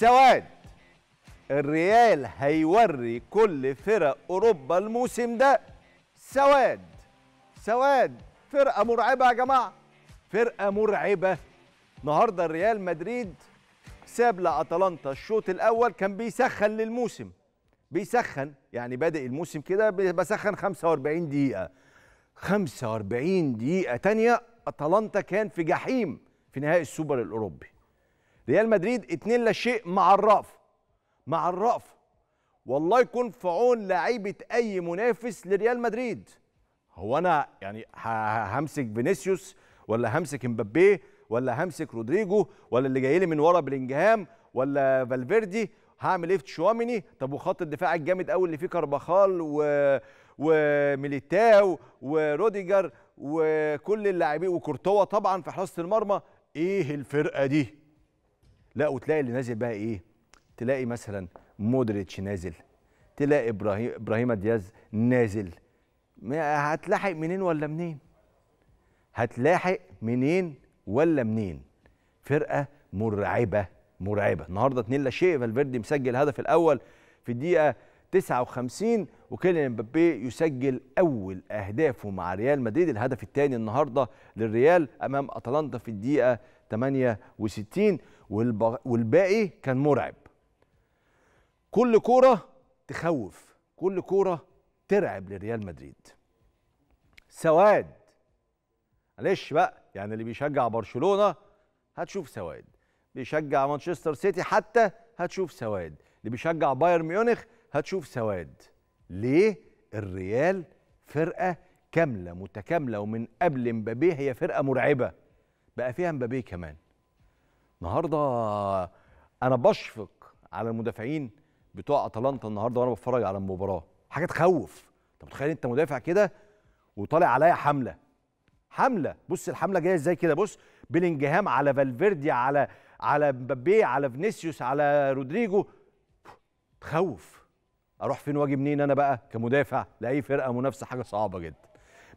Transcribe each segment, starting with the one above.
سواد الريال هيوري كل فرق اوروبا الموسم ده سواد سواد فرقه مرعبه يا جماعه فرقه مرعبه النهارده الريال مدريد ساب لاتلانتا الشوط الاول كان بيسخن للموسم بيسخن يعني بادئ الموسم كده بسخن 45 دقيقه 45 دقيقه تانية اتلانتا كان في جحيم في نهائي السوبر الاوروبي ريال مدريد اتنين لا شيء مع الرأف مع الرأف والله يكون في عون لعيبه اي منافس لريال مدريد هو انا يعني همسك فينيسيوس ولا همسك امبابيه ولا همسك رودريجو ولا اللي جاي لي من ورا بلينجهام ولا فالفيردي هعمل ايه في تشواميني طب وخط الدفاع الجامد قوي اللي فيه كارباخال و... وميليتاو وروديجر وكل اللاعبين وكورتوا طبعا في حراسه المرمى ايه الفرقه دي لا وتلاقي اللي نازل بقى ايه تلاقي مثلا مودريتش نازل تلاقي ابراهيم ابراهيم دياز نازل هتلاحق منين ولا منين هتلاحق منين ولا منين فرقه مرعبه مرعبه النهارده اتنين لا شيء فالفيردي مسجل الهدف الاول في الدقيقه 59 وكيليان امبابي يسجل اول اهدافه مع ريال مدريد الهدف الثاني النهارده للريال امام اتلانتا في الدقيقه 68 والباقي كان مرعب كل كوره تخوف كل كوره ترعب لريال مدريد سواد معلش بقى يعني اللي بيشجع برشلونه هتشوف سواد بيشجع مانشستر سيتي حتى هتشوف سواد اللي بيشجع بايرن ميونخ هتشوف سواد ليه الريال فرقه كامله متكامله ومن قبل مبابيه هي فرقه مرعبه بقى فيها مبابيه كمان النهارده انا بشفق على المدافعين بتوع اتلانتا النهارده وانا بتفرج على المباراه حاجه تخوف انت متخيل انت مدافع كده وطالع عليا حمله حمله بص الحمله جايه ازاي كده بص بلينجهام على فالفيردي على على مبابيه على فينيسيوس على رودريجو تخوف اروح فين واجي منين انا بقى كمدافع لاي فرقه منافسه حاجه صعبه جدا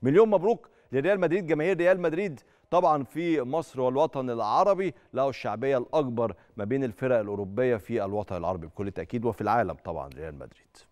مليون مبروك لريال مدريد جماهير ريال مدريد طبعا في مصر والوطن العربي له الشعبيه الاكبر ما بين الفرق الاوروبيه في الوطن العربي بكل تاكيد وفي العالم طبعا ريال مدريد